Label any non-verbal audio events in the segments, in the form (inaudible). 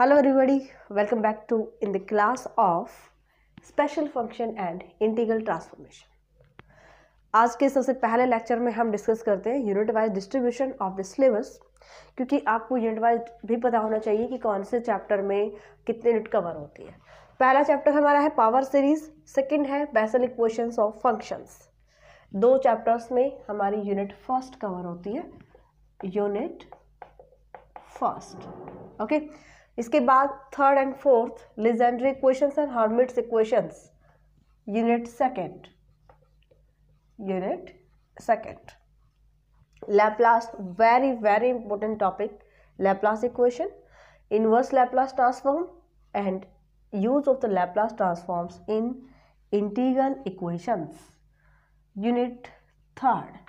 hello everybody welcome back to in the class of special function and integral transformation आज के सबसे पहले lecture में हम डिस्कस करते हैं unit wise distribution of the syllabus क्योंकि आपको यूनिट वाइज भी पता होना चाहिए कि कौन से चैप्टर में कितने यूनिट कवर होती है पहला चैप्टर हमारा है पावर सीरीज सेकंड है बेसल इक्वेशंस ऑफ फंक्शंस दो चैप्टर्स में हमारी यूनिट फर्स्ट कवर होती है यूनिट फर्स्ट ओके okay? इसके बाद third and fourth Legendre equations and Hermite's equations unit second unit second Laplace very very important topic Laplace equation inverse Laplace transform and use of the Laplace transforms in integral equations unit third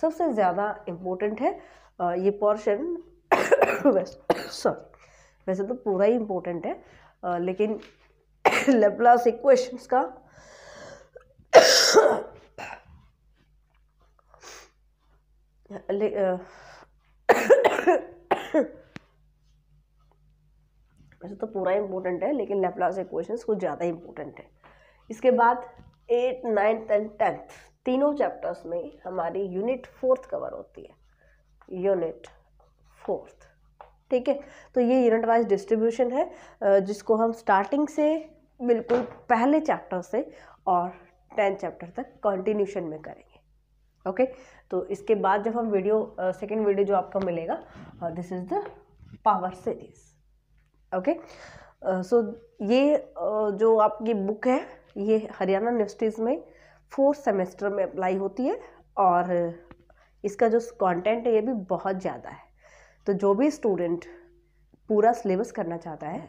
सबसे ज़्यादा important है ये portion sorry (coughs) वैसे तो पूरा ही important है आ, लेकिन Laplace (coughs) equations का (coughs) वैसे तो पूरा इम्पोर्टेंट है लेकिन लेप्लास इक्वेशंस कुछ ज़्यादा इम्पोर्टेंट है इसके बाद एट नाइन्थ एंड टेंथ तीनों चैप्टर्स में हमारी यूनिट फोर्थ कवर होती है यूनिट फोर्थ ठीक है तो ये यूनिट वाइज डिस्ट्रीब्यूशन है जिसको हम स्टार्टिंग से बिल्कुल पहले चैप्टर से और टेंथ चैप्टर तक कंटिन्यूशन में करेंगे ओके तो इसके बाद जब हम वीडियो सेकेंड वीडियो जो आपको मिलेगा this is the power series okay so ये uh, जो आपकी बुक है ये हरियाणा यूनिवर्सिटीज़ में फोर्थ सेमेस्टर में अप्लाई होती है और इसका जो कंटेंट है ये भी बहुत ज़्यादा है तो जो भी स्टूडेंट पूरा सिलेबस करना चाहता है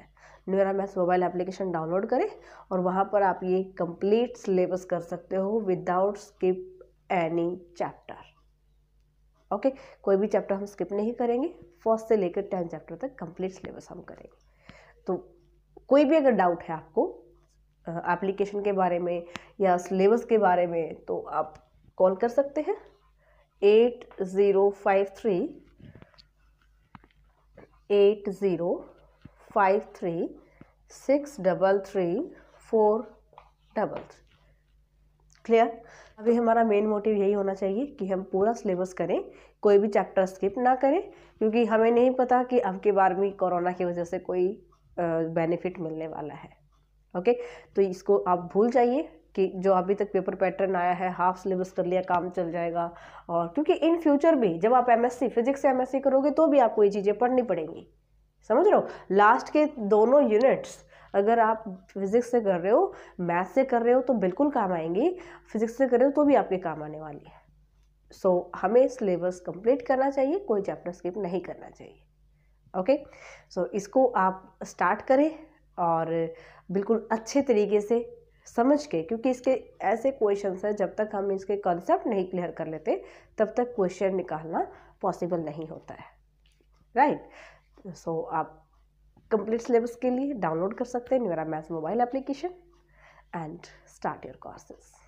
मेरा मैथ्स मोबाइल एप्लीकेशन डाउनलोड करें और वहाँ पर आप ये कंप्लीट सिलेबस कर सकते हो without skip any chapter okay कोई भी चैप्टर हम स्किप नहीं करेंगे फर्स्ट से लेकर टेंथ चैप्टर तक कंप्लीट सिलेबस हम करेंगे तो कोई भी अगर डाउट है आपको एप्लीकेशन के बारे में या सिलेबस के बारे में तो आप कॉल कर सकते हैं eight zero five three eight zero five three six double three four double three clear अभी हमारा मेन मोटिव यही होना चाहिए कि हम पूरा सिलेबस करें कोई भी चैप्टर स्किप ना करें क्योंकि हमें नहीं पता कि अब के बार में कोरोना की वजह से कोई बेनिफिट मिलने वाला है ओके तो इसको आप भूल जाइए कि जो अभी तक पेपर पैटर्न आया है हाफ सिलेबस कर लिया काम चल जाएगा और क्योंकि इन फ्यूचर भी जब आप एमएससी फिजिक्स से एमएससी करोगे तो भी आपको ये चीज़ें पढ़नी पड़ेंगी समझ रहे हो लास्ट के दोनों यूनिट्स अगर आप फिजिक्स से कर रहे हो मैथ से कर रहे हो तो बिल्कुल काम आएंगी फिजिक्स से कर रहे हो तो भी आपके काम आने वाली है सो so, हमें सिलेबस कंप्लीट करना चाहिए कोई चैप्टर स्किप नहीं करना चाहिए ओके okay? सो so, इसको आप स्टार्ट करें और बिल्कुल अच्छे तरीके से समझ के क्योंकि इसके ऐसे क्वेश्चन हैं जब तक हम इसके कॉन्सेप्ट नहीं क्लियर कर लेते तब तक क्वेश्चन निकालना पॉसिबल नहीं होता है राइट right? सो so, आप कंप्लीट सिलेबस के लिए डाउनलोड कर सकते हैं Neura maths mobile application and start your courses